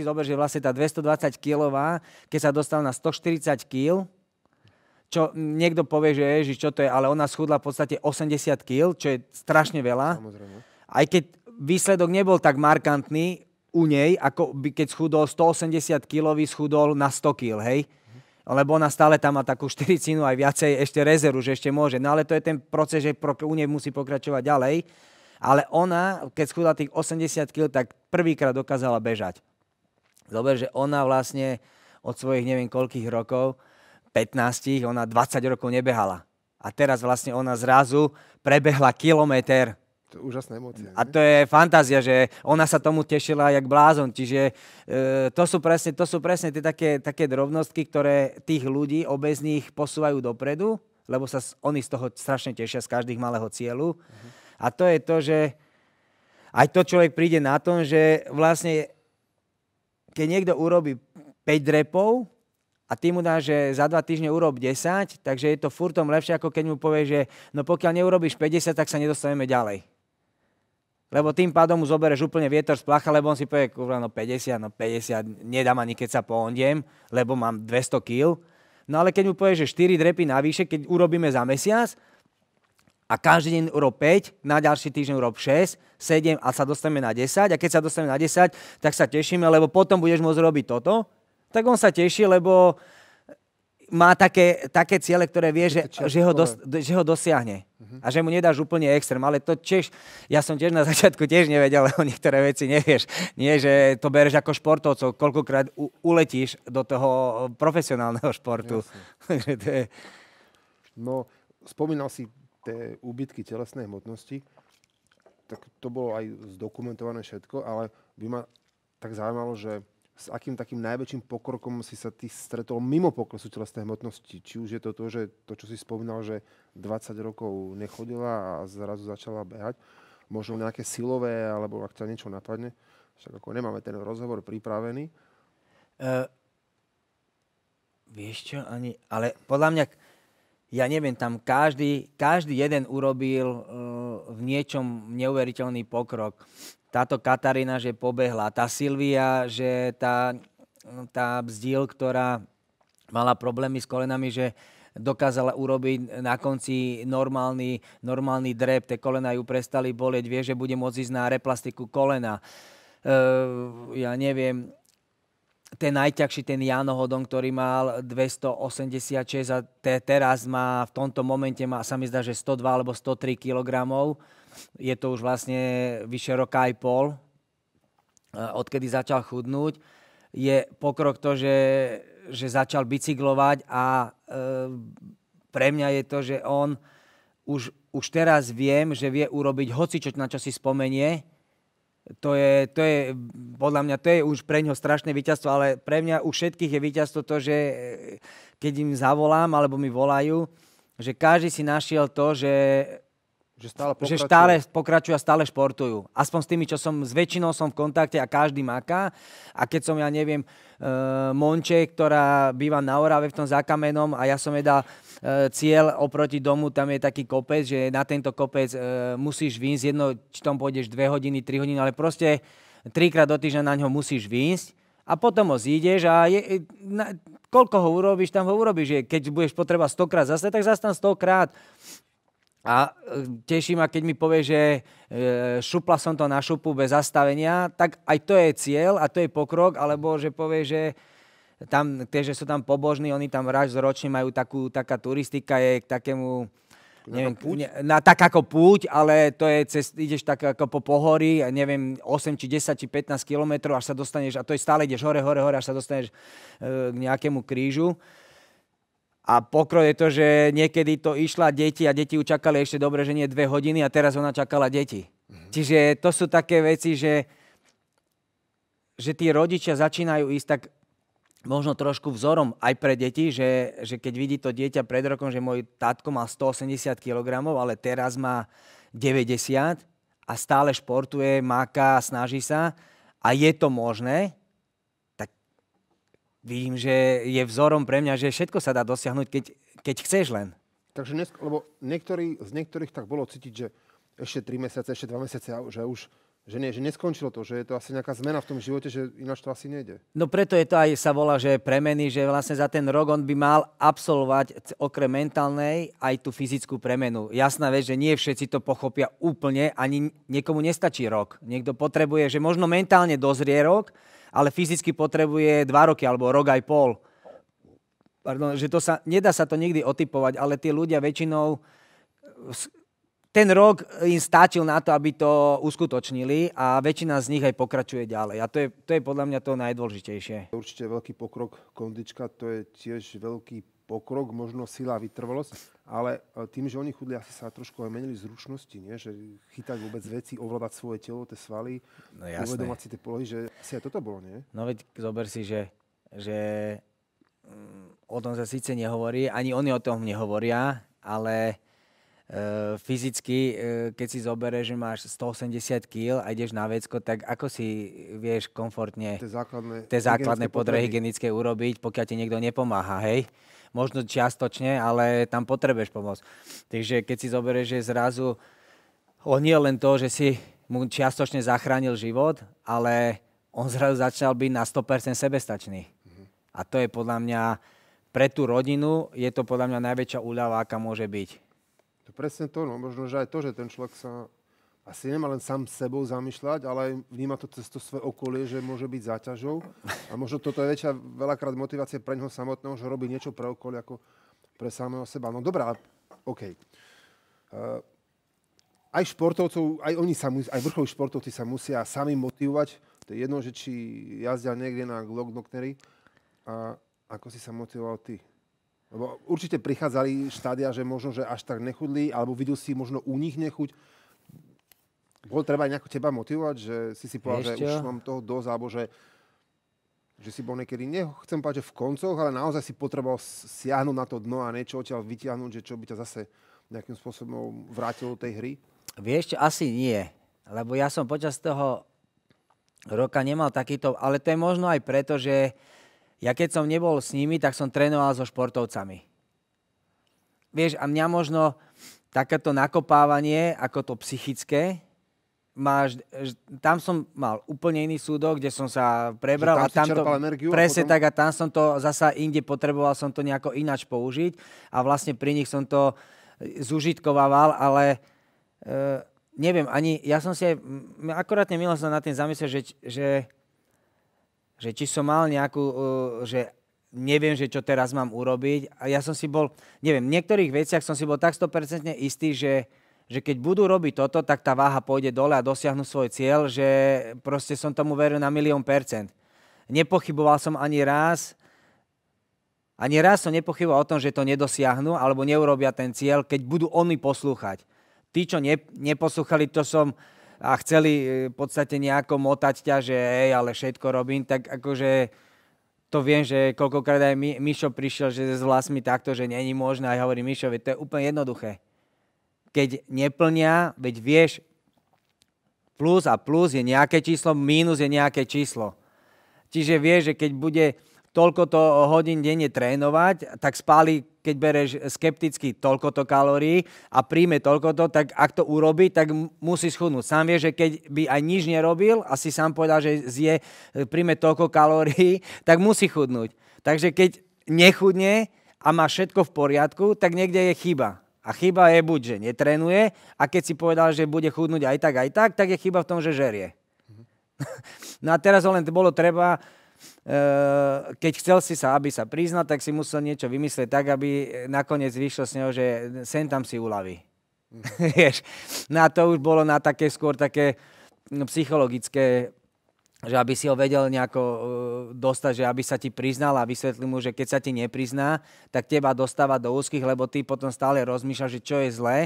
si zober, že vlastne tá 220 kg, keď sa dostal na 140 kg, čo niekto povie, že ježiš, čo to je, ale ona schudla v podstate 80 kg, čo je strašne veľa. Samozrejme. Aj keď výsledok nebol tak markantný u nej, ako by, keď schudol 180 kg, schudol na 100 kg, hej? lebo ona stále tam má takú štyricinu aj viacej ešte rezervu, že ešte môže. No ale to je ten proces, že u nej musí pokračovať ďalej. Ale ona, keď schudla tých 80 kg, tak prvýkrát dokázala bežať. Zober, že ona vlastne od svojich neviem koľkých rokov, 15, ona 20 rokov nebehala. A teraz vlastne ona zrazu prebehla kilometr. To je úžasná emócia. A to je fantázia, že ona sa tomu tešila jak blázon. Čiže e, to sú presne, to sú presne tie také, také drobnostky, ktoré tých ľudí obezných posúvajú dopredu, lebo sa oni z toho strašne tešia z každých malého cieľu. Uh-huh. A to je to, že aj to človek príde na tom, že vlastne keď niekto urobí 5 repov a ty mu dáš, že za 2 týždne urob 10, takže je to furtom lepšie, ako keď mu povie, že no pokiaľ neurobíš 50, tak sa nedostaneme ďalej. Lebo tým pádom mu zobereš úplne vietor z placha, lebo on si povie, kurva, no 50, no 50, nedám ani keď sa pohondiem, lebo mám 200 kg. No ale keď mu povieš, že 4 drepy navýše, keď urobíme za mesiac, a každý deň urob 5, na ďalší týždeň urob 6, 7 a sa dostaneme na 10 a keď sa dostaneme na 10, tak sa tešíme, lebo potom budeš môcť robiť toto, tak on sa teší, lebo má také, také ciele, ktoré vie, že, že, ho, dos, že ho dosiahne. Uh-huh. A že mu nedáš úplne extrém. Ale to tiež, ja som tiež na začiatku tiež nevedel, lebo niektoré veci nevieš. Nie, že to bereš ako športovcov, koľkokrát u, uletíš do toho profesionálneho športu. to je... No, spomínal si tie úbytky telesnej hmotnosti, tak to bolo aj zdokumentované všetko, ale by ma tak zaujímalo, že s akým takým najväčším pokrokom si sa ty stretol mimo poklesu telesnej hmotnosti? Či už je to to, že to, čo si spomínal, že 20 rokov nechodila a zrazu začala behať, možno nejaké silové, alebo ak sa niečo napadne, však ako nemáme ten rozhovor pripravený. Uh, vieš čo, ani, ale podľa mňa ja neviem, tam každý, každý jeden urobil uh, v niečom neuveriteľný pokrok. Táto Katarína, že pobehla, tá Silvia, že tá, tá bzdíl, ktorá mala problémy s kolenami, že dokázala urobiť na konci normálny, normálny drep, tie kolena ju prestali boleť, vie, že bude môcť ísť na replastiku kolena. Uh, ja neviem, ten najťažší, ten Jano Hodon, ktorý mal 286 a te, teraz má, v tomto momente má, sa mi zdá, že 102 alebo 103 kg. Je to už vlastne vyše roka aj pol, e, odkedy začal chudnúť. Je pokrok to, že, že začal bicyklovať a e, pre mňa je to, že on už, už teraz viem, že vie urobiť hoci, čo, na čo si spomenie, to je, to je, podľa mňa, to je už pre ňoho strašné víťazstvo, ale pre mňa u všetkých je víťazstvo to, že eh, keď im zavolám, alebo mi volajú, že každý si našiel to, že že stále pokračujú. Že stále pokračujú a stále športujú. Aspoň s tými, čo som, s väčšinou som v kontakte a každý maká. A keď som, ja neviem, e, Monče, ktorá býva na Orave v tom zákamenom a ja som jej dal e, cieľ oproti domu, tam je taký kopec, že na tento kopec e, musíš výjsť, jedno, či tam pôjdeš dve hodiny, tri hodiny, ale proste trikrát do týždňa na ňo musíš výjsť a potom ho zídeš a je, na, koľko ho urobíš, tam ho urobíš. keď budeš potreba stokrát zase, tak zase tam stokrát. A e, teší ma, keď mi povie, že e, šupla som to na šupu bez zastavenia, tak aj to je cieľ a to je pokrok, alebo že povie, že tam, tie, že sú tam pobožní, oni tam raz ročne majú takú, taká turistika, je k takému, neviem, ne, na tak ako púť, ale to je cez, ideš tak ako po pohorí, neviem, 8 či 10 či 15 kilometrov, až sa dostaneš, a to je stále ideš hore, hore, hore, až sa dostaneš e, k nejakému krížu. A pokrok je to, že niekedy to išla deti a deti učakali ešte dobre, že nie dve hodiny a teraz ona čakala deti. Mhm. Čiže to sú také veci, že, že tí rodičia začínajú ísť tak možno trošku vzorom aj pre deti, že, že keď vidí to dieťa pred rokom, že môj tátko mal 180 kg, ale teraz má 90 a stále športuje, máka, snaží sa a je to možné, vidím, že je vzorom pre mňa, že všetko sa dá dosiahnuť, keď, keď chceš len. Takže dnes, lebo niektorý, z niektorých tak bolo cítiť, že ešte 3 mesiace, ešte 2 mesiace, že už že nie, že neskončilo to, že je to asi nejaká zmena v tom živote, že ináč to asi nejde. No preto je to aj, sa volá, že premeny, že vlastne za ten rok on by mal absolvovať okrem mentálnej aj tú fyzickú premenu. Jasná vec, že nie všetci to pochopia úplne, ani niekomu nestačí rok. Niekto potrebuje, že možno mentálne dozrie rok, ale fyzicky potrebuje 2 roky alebo rok aj pol. Pardon, že to sa, nedá sa to nikdy otypovať, ale tí ľudia väčšinou ten rok im stáčil na to, aby to uskutočnili a väčšina z nich aj pokračuje ďalej. A to je, to je podľa mňa to najdôležitejšie. Určite veľký pokrok kondička, to je tiež veľký pokrok, možno sila, vytrvalosť, ale e, tým, že oni chudli, asi sa trošku aj menili zručnosti, nie? že chytať vôbec veci, ovládať svoje telo, tie svaly, no, uvedomať si tie polohy, že asi aj toto bolo, nie? No veď zober si, že, že mm, o tom sa síce nehovorí, ani oni o tom nehovoria, ale Eh, fyzicky, eh, keď si zoberieš, že máš 180 kg a ideš na vecko, tak ako si vieš komfortne tie základné, tie základné podrehy hygienické urobiť, pokiaľ ti niekto nepomáha, hej? Možno čiastočne, ale tam potrebuješ pomoc. Takže keď si zoberieš, že zrazu on nie len to, že si mu čiastočne zachránil život, ale on zrazu začal byť na 100% sebestačný. Mhm. A to je podľa mňa pre tú rodinu je to podľa mňa najväčšia úľava, aká môže byť. To presne to, no možno, že aj to, že ten človek sa asi nemá len sám sebou zamýšľať, ale aj vníma to cez to svoje okolie, že môže byť záťažou. A možno toto je väčšia veľakrát motivácia pre neho samotného, že robí niečo pre okolie ako pre samého seba. No dobrá, OK. Uh, aj športovcov, aj oni sa, mus, aj vrcholí športovci sa musia sami motivovať. To je jedno, že či jazdia niekde na Glocknocknery. A ako si sa motivoval ty? Lebo určite prichádzali štádia, že možno, že až tak nechudli, alebo videl si možno u nich nechuť. Bolo treba aj nejako teba motivovať, že si si povedal, že už mám toho dosť, alebo že, že si bol niekedy, nechcem povedať, že v koncoch, ale naozaj si potreboval siahnuť na to dno a niečo odtiaľ vytiahnuť, že čo by ťa zase nejakým spôsobom vrátilo do tej hry? Vieš, asi nie. Lebo ja som počas toho roka nemal takýto, ale to je možno aj preto, že ja keď som nebol s nimi, tak som trénoval so športovcami. Vieš, a mňa možno takéto nakopávanie, ako to psychické, máš, tam som mal úplne iný súdok, kde som sa prebral tam a tam to, energiu presne potom... tak a tam som to zasa inde potreboval som to nejako ináč použiť a vlastne pri nich som to e, zužitkovával, ale e, neviem, ani ja som si aj, akorátne milo som na tým zamyslel, že, že že či som mal nejakú, uh, že neviem, že čo teraz mám urobiť. A ja som si bol, neviem, v niektorých veciach som si bol tak 100% istý, že, že keď budú robiť toto, tak tá váha pôjde dole a dosiahnu svoj cieľ, že proste som tomu veril na milión percent. Nepochyboval som ani raz, ani raz som nepochyboval o tom, že to nedosiahnu alebo neurobia ten cieľ, keď budú oni poslúchať. Tí, čo ne, neposlúchali, to som, a chceli e, v podstate nejako motať ťa, že ej, ale všetko robím, tak akože to viem, že koľkokrát aj Mišo prišiel, že s vlastmi takto, že není možné, aj hovorím veď to je úplne jednoduché. Keď neplnia, veď vieš, plus a plus je nejaké číslo, mínus je nejaké číslo. Čiže vieš, že keď bude toľko to hodín denne trénovať, tak spáli, keď bereš skepticky toľkoto kalórií a príjme toľkoto, tak ak to urobí, tak musí schudnúť. Sám vie, že keď by aj nič nerobil a si sám povedal, že zje, e, príjme toľko kalórií, tak musí chudnúť. Takže keď nechudne a má všetko v poriadku, tak niekde je chyba. A chyba je buď, že netrenuje a keď si povedal, že bude chudnúť aj tak, aj tak, tak je chyba v tom, že žerie. No a teraz len bolo treba keď chcel si sa, aby sa priznal, tak si musel niečo vymyslieť tak, aby nakoniec vyšlo z neho, že sen tam si uľaví. Mm. no a to už bolo na také skôr také no, psychologické, že aby si ho vedel nejako e, dostať, že aby sa ti priznal a vysvetlil mu, že keď sa ti neprizná, tak teba dostáva do úzkých, lebo ty potom stále rozmýšľaš, že čo je zlé,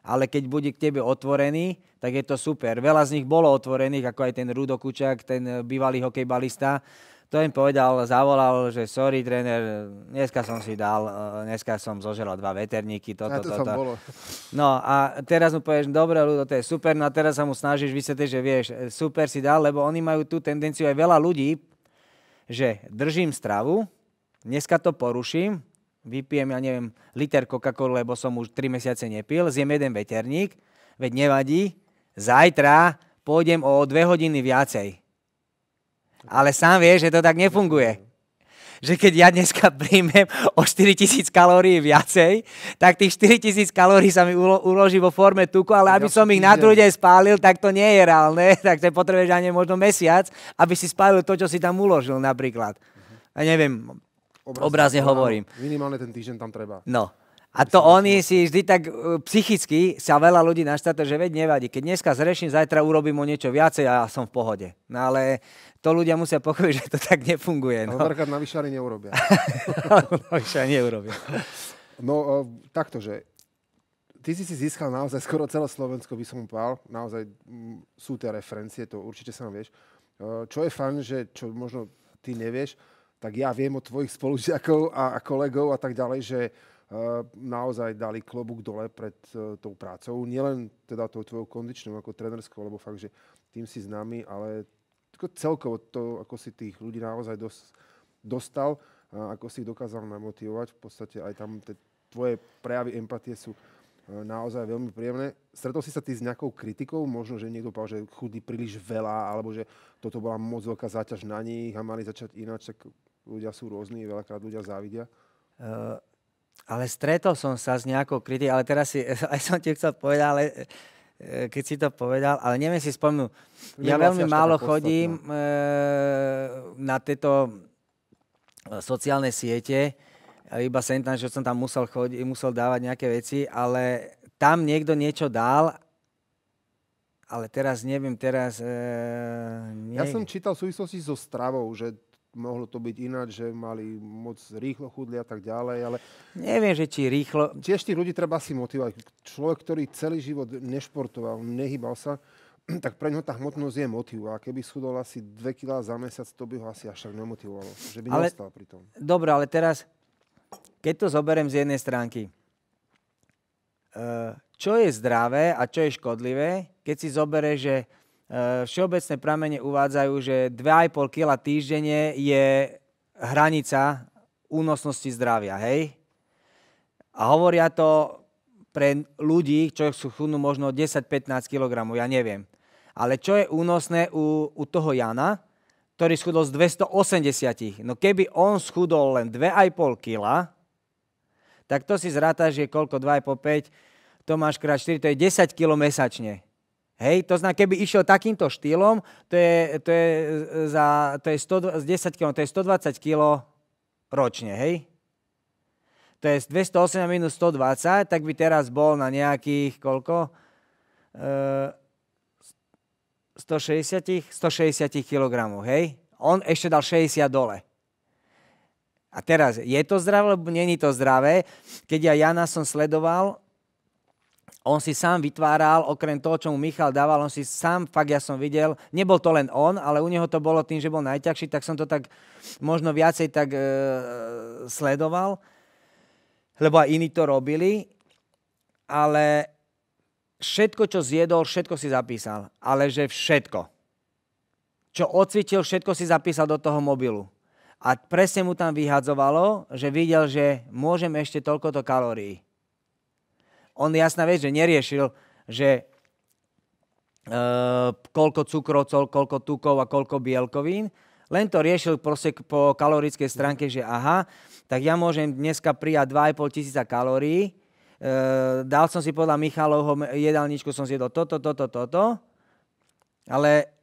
ale keď bude k tebe otvorený, tak je to super. Veľa z nich bolo otvorených, ako aj ten Rudo Kučák, ten e, bývalý hokejbalista, to im povedal, zavolal, že sorry, tréner, dneska som si dal, e, dneska som zožeral dva veterníky, toto, toto. To, to. No a teraz mu povieš, dobre, ľudo, to je super, no a teraz sa mu snažíš vysvetliť, že vieš, e, super si dal, lebo oni majú tú tendenciu aj veľa ľudí, že držím stravu, dneska to poruším, vypijem, ja neviem, liter Coca-Cola, lebo som už 3 mesiace nepil, zjem jeden veterník, veď nevadí, zajtra pôjdem o 2 hodiny viacej. Ale sám vieš, že to tak nefunguje. Že keď ja dneska príjmem o 4000 kalórií viacej, tak tých 4000 kalórií sa mi ulo- uloží vo forme tuku, ale aby no, som ich na druhý deň spálil, tak to nie je reálne. Takže potrebuješ ani možno mesiac, aby si spálil to, čo si tam uložil napríklad. A neviem, obrazne hovorím. Minimálne ten týždeň tam treba. No. A to oni si vždy tak e, psychicky sa veľa ľudí naštáta, že veď nevadí. Keď dneska zreším, zajtra urobím o niečo viacej a ja som v pohode. No ale to ľudia musia pochopiť, že to tak nefunguje. No. Napríklad na vyšari neurobia. na vyšari neurobia. No e, takto, že ty si si získal naozaj skoro celé Slovensko, by som pál. Naozaj sú tie referencie, to určite sa vieš. E, čo je fajn, že čo možno ty nevieš, tak ja viem od tvojich spolužiakov a kolegov a tak ďalej, že Eh, naozaj dali klobúk dole pred eh, tou prácou. Nielen teda tou tvojou kondičnou ako trenerskou, lebo fakt, že tým si známy, ale celkovo to, ako si tých ľudí naozaj dos, dostal, a ako si ich dokázal namotivovať. V podstate aj tam tie tvoje prejavy empatie sú eh, naozaj veľmi príjemné. Stretol si sa ty s nejakou kritikou? Možno, že niekto povedal, že chudí príliš veľa, alebo že toto bola moc veľká záťaž na nich a mali začať ináč, tak ľudia sú rôzni, veľakrát ľudia závidia. Uh, ale stretol som sa s nejakou kritikou, ale teraz si, aj som ti chcel povedať, ale e, keď si to povedal, ale neviem si spomenúť. Ja veľmi málo chodím e, na tieto e, sociálne siete, e, iba sem tam, že som tam musel, chodiť, musel dávať nejaké veci, ale tam niekto niečo dal, ale teraz neviem, teraz... E, nie... Ja som čítal v súvislosti so stravou, že mohlo to byť ináč, že mali moc rýchlo chudli a tak ďalej, ale... Neviem, že či rýchlo... Tiež tých ľudí treba si motivovať. Človek, ktorý celý život nešportoval, nehybal sa, tak pre ňo tá hmotnosť je motiv. A keby schudol asi 2 kg za mesiac, to by ho asi až tak nemotivovalo. Že by ale, nestal pri tom. Dobre, ale teraz, keď to zoberiem z jednej stránky, e, čo je zdravé a čo je škodlivé, keď si zoberieš, že E, všeobecné pramene uvádzajú, že 2,5 kg týždenne je hranica únosnosti zdravia, hej? A hovoria to pre ľudí, čo sú chudnú možno 10-15 kg, ja neviem. Ale čo je únosné u, u toho Jana, ktorý schudol z 280. No keby on schudol len 2,5 kg, tak to si zrátaš, že koľko 2,5, 5, to máš krát 4, to je 10 kg mesačne. Hej, to znamená, keby išiel takýmto štýlom, to je, to je, e, za, to je 100, 10 kg, to je 120 kg ročne, hej? To je 208 minus 120, tak by teraz bol na nejakých, koľko? E, 160, 160 kg, hej? On ešte dal 60 dole. A teraz, je to zdravé, lebo není to zdravé? Keď ja Jana som sledoval, on si sám vytváral, okrem toho, čo mu Michal dával, on si sám, fakt ja som videl, nebol to len on, ale u neho to bolo tým, že bol najťažší, tak som to tak možno viacej tak e, sledoval, lebo aj iní to robili, ale všetko, čo zjedol, všetko si zapísal, ale že všetko. Čo ocvičil, všetko si zapísal do toho mobilu. A presne mu tam vyhadzovalo, že videl, že môžem ešte toľkoto kalórií on jasná vec, že neriešil, že Uh, koľko cukrov, koľko tukov a koľko bielkovín. Len to riešil proste po kalorickej stránke, že aha, tak ja môžem dneska prijať 2,5 tisíca kalórií. Uh, dal som si podľa Michalovho jedálničku, som zjedol toto, toto, toto. Ale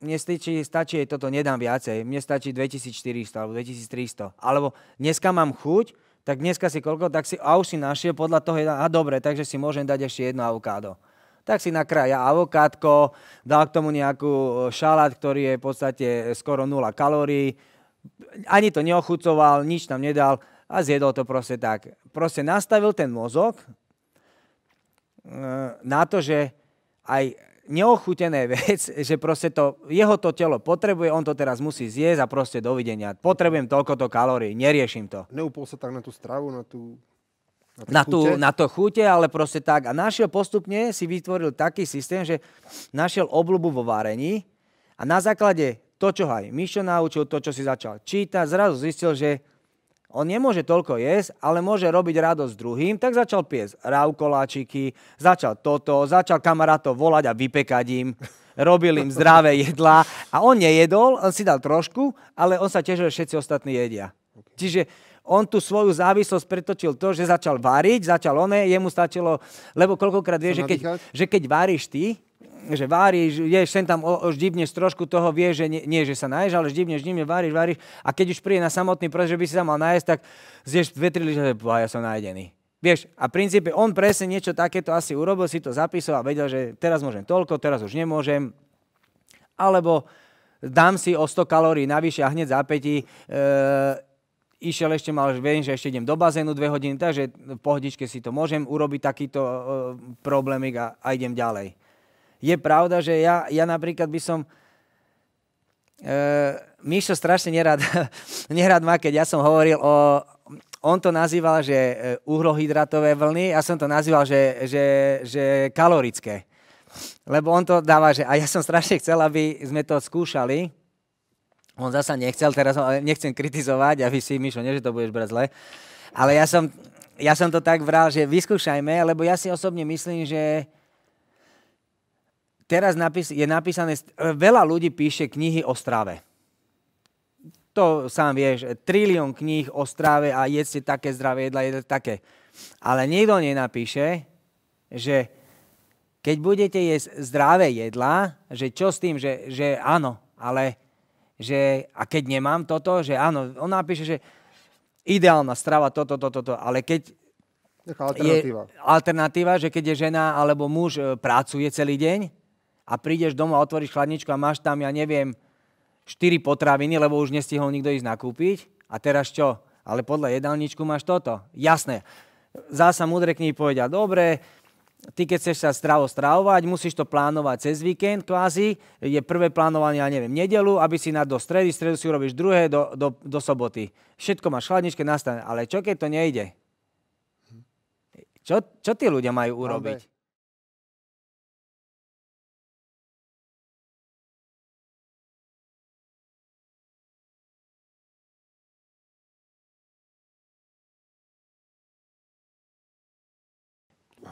mne stačí, stačí toto, nedám viacej. Mne stačí 2400 alebo 2300. Alebo dneska mám chuť, tak dneska si koľko, tak si, a už si našiel podľa toho, a dobre, takže si môžem dať ešte jedno avokádo. Tak si nakrája avokátko, dal k tomu nejakú e, šalát, ktorý je v podstate e, skoro 0 kalórií, ani to neochucoval, nič tam nedal a zjedol to proste tak. Proste nastavil ten mozog e, na to, že aj neochutené vec, že proste to, jeho to telo potrebuje, on to teraz musí zjesť a proste dovidenia. Potrebujem toľkoto kalórií, neriešim to. Neupol sa tak na tú stravu, na tú... Na, na, tú, na to chute, ale proste tak. A našiel postupne, si vytvoril taký systém, že našiel obľubu vo varení a na základe to, čo aj Mišo naučil, to, čo si začal čítať, zrazu zistil, že on nemôže toľko jesť, ale môže robiť radosť druhým, tak začal piesť rávkoláčiky, začal toto, začal kamarátov volať a vypekať im. Robil im zdravé jedlá a on nejedol, on si dal trošku, ale on sa tešil, že všetci ostatní jedia. Čiže on tú svoju závislosť pretočil to, že začal variť, začal oné, jemu stačilo, lebo koľkokrát vie, že keď, že keď varíš ty, že váriš, ješ, sem tam o, ždibneš trošku toho, vieš, že nie, nie, že sa naješ, ale ždibneš, ždibneš, váriš, váriš. A keď už príde na samotný proces, že by si sa mal nájsť, tak zješ dve, tri lyže, ja som nájdený. Vieš, a v princípe on presne niečo takéto asi urobil, si to zapísal a vedel, že teraz môžem toľko, teraz už nemôžem. Alebo dám si o 100 kalórií navyše a hneď za pätí e, išiel ešte mal, že viem, že ešte idem do bazénu 2 hodiny, takže v pohodičke si to môžem urobiť takýto e, e problémik a, a idem ďalej je pravda, že ja, ja napríklad by som... E, Mišo strašne nerad, nerad má, keď ja som hovoril o... On to nazýval, že e, uhlohydratové vlny, ja som to nazýval, že, že, že kalorické. Lebo on to dáva, že... A ja som strašne chcel, aby sme to skúšali. On zasa nechcel, teraz nechcem kritizovať, aby si, Mišo, nie, že to budeš brať zle. Ale ja som, ja som to tak vral, že vyskúšajme, lebo ja si osobne myslím, že teraz je napísané, e, veľa ľudí píše knihy o strave. To sám vieš, e, trilión kníh o strave a jedzte také zdravé jedla, jedla také. Ale nikto nenapíše, že keď budete jesť zdravé jedla, že čo s tým, že, že áno, ale že a keď nemám toto, že áno, on napíše, že ideálna strava, toto, toto, toto, ale keď alternatíva. Je alternatíva, že keď je žena alebo muž e, pracuje celý deň, a prídeš domov a otvoríš chladničku a máš tam, ja neviem, 4 potraviny, lebo už nestihol nikto ísť nakúpiť. A teraz čo? Ale podľa jedálničku máš toto. Jasné. Zasa múdre knihy povedia, dobre, ty keď chceš sa stravo stravovať, musíš to plánovať cez víkend kvázi, je prvé plánovanie, ja neviem, nedelu, aby si na do stredy, stredu si urobíš druhé do, do, do soboty. Všetko máš chladničke nastavené, ale čo keď to nejde? Čo, čo tí ľudia majú urobiť?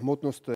hmotnost